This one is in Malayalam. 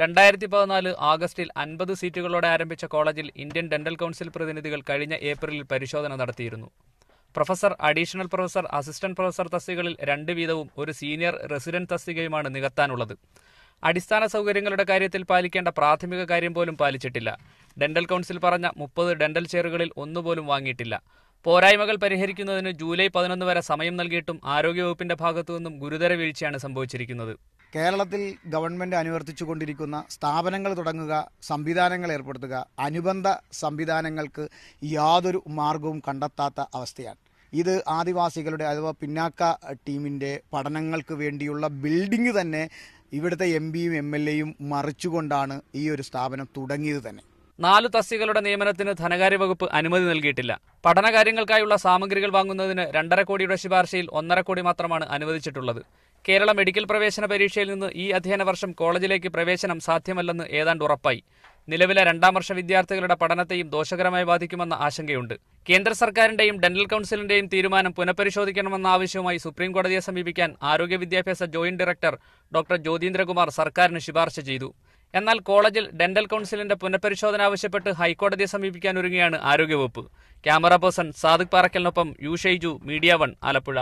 രണ്ടായിരത്തി പതിനാല് ആഗസ്റ്റിൽ അൻപത് സീറ്റുകളോടെ ആരംഭിച്ച കോളേജിൽ ഇന്ത്യൻ ഡെന്റൽ കൗൺസിൽ പ്രതിനിധികൾ കഴിഞ്ഞ ഏപ്രിലിൽ പരിശോധന നടത്തിയിരുന്നു professor additional professor assistant professor തസ്തികകളിൽ രണ്ട് വീതവും ഒരു സീനിയർ റെസിഡന്റ് തസ്തികയുമാണ് നികത്താനുള്ളത് അടിസ്ഥാന സൗകര്യങ്ങളുടെ കാര്യത്തിൽ പാലിക്കേണ്ട പ്രാഥമിക കാര്യം പോലും പാലിച്ചിട്ടില്ല ഡെന്റൽ കൗൺസിൽ പറഞ്ഞ മുപ്പത് ഡെന്റൽ ചെയറുകളിൽ ഒന്നുപോലും വാങ്ങിയിട്ടില്ല പോരായ്മകൾ പരിഹരിക്കുന്നതിന് ജൂലൈ പതിനൊന്ന് വരെ സമയം നൽകിയിട്ടും ആരോഗ്യവകുപ്പിന്റെ ഭാഗത്തുനിന്നും ഗുരുതര വീഴ്ചയാണ് സംഭവിച്ചിരിക്കുന്നത് കേരളത്തിൽ ഗവൺമെൻറ് അനുവർത്തിച്ചുകൊണ്ടിരിക്കുന്ന സ്ഥാപനങ്ങൾ തുടങ്ങുക സംവിധാനങ്ങൾ ഏർപ്പെടുത്തുക അനുബന്ധ സംവിധാനങ്ങൾക്ക് യാതൊരു മാർഗവും കണ്ടെത്താത്ത അവസ്ഥയാണ് ഇത് ആദിവാസികളുടെ അഥവാ പിന്നാക്ക ടീമിൻ്റെ പഠനങ്ങൾക്ക് വേണ്ടിയുള്ള ബിൽഡിംഗ് തന്നെ ഇവിടുത്തെ എം പിയും എം എൽ എയും മറിച്ചുകൊണ്ടാണ് ഈ ഒരു സ്ഥാപനം തുടങ്ങിയത് തന്നെ നാല് തസ്തികളുടെ നിയമനത്തിന് ധനകാര്യ വകുപ്പ് അനുമതി നൽകിയിട്ടില്ല പഠനകാര്യങ്ങൾക്കായുള്ള സാമഗ്രികൾ വാങ്ങുന്നതിന് രണ്ടര കോടിയുടെ ശുപാർശയിൽ ഒന്നര കോടി മാത്രമാണ് അനുവദിച്ചിട്ടുള്ളത് കേരള മെഡിക്കൽ പ്രവേശന പരീക്ഷയിൽ നിന്ന് ഈ അധ്യയന വർഷം കോളേജിലേക്ക് പ്രവേശനം സാധ്യമല്ലെന്ന് ഏതാണ്ട് ഉറപ്പായി നിലവിലെ രണ്ടാം വർഷ വിദ്യാർത്ഥികളുടെ പഠനത്തെയും ദോഷകരമായി ബാധിക്കുമെന്ന ആശങ്കയുണ്ട് കേന്ദ്ര സർക്കാരിന്റെയും ഡെന്റൽ കൌൺസിലിന്റെയും തീരുമാനം പുനഃപരിശോധിക്കണമെന്ന ആവശ്യവുമായി സുപ്രീം കോടതിയെ സമീപിക്കാൻ ആരോഗ്യ വിദ്യാഭ്യാസ ജോയിന്റ് ഡയറക്ടർ ഡോക്ടർ ജ്യോതീന്ദ്രകുമാർ സർക്കാരിന് ശുപാർശ ചെയ്തു എന്നാൽ കോളേജിൽ ഡെന്റൽ കൗൺസിലിന്റെ പുനഃപരിശോധന ആവശ്യപ്പെട്ട് ഹൈക്കോടതിയെ സമീപിക്കാനൊരുങ്ങിയാണ് ആരോഗ്യവകുപ്പ് ക്യാമറ പേഴ്സൺ സാദിഖ് പാറക്കലിനൊപ്പം U Shaiju media one Alappuzha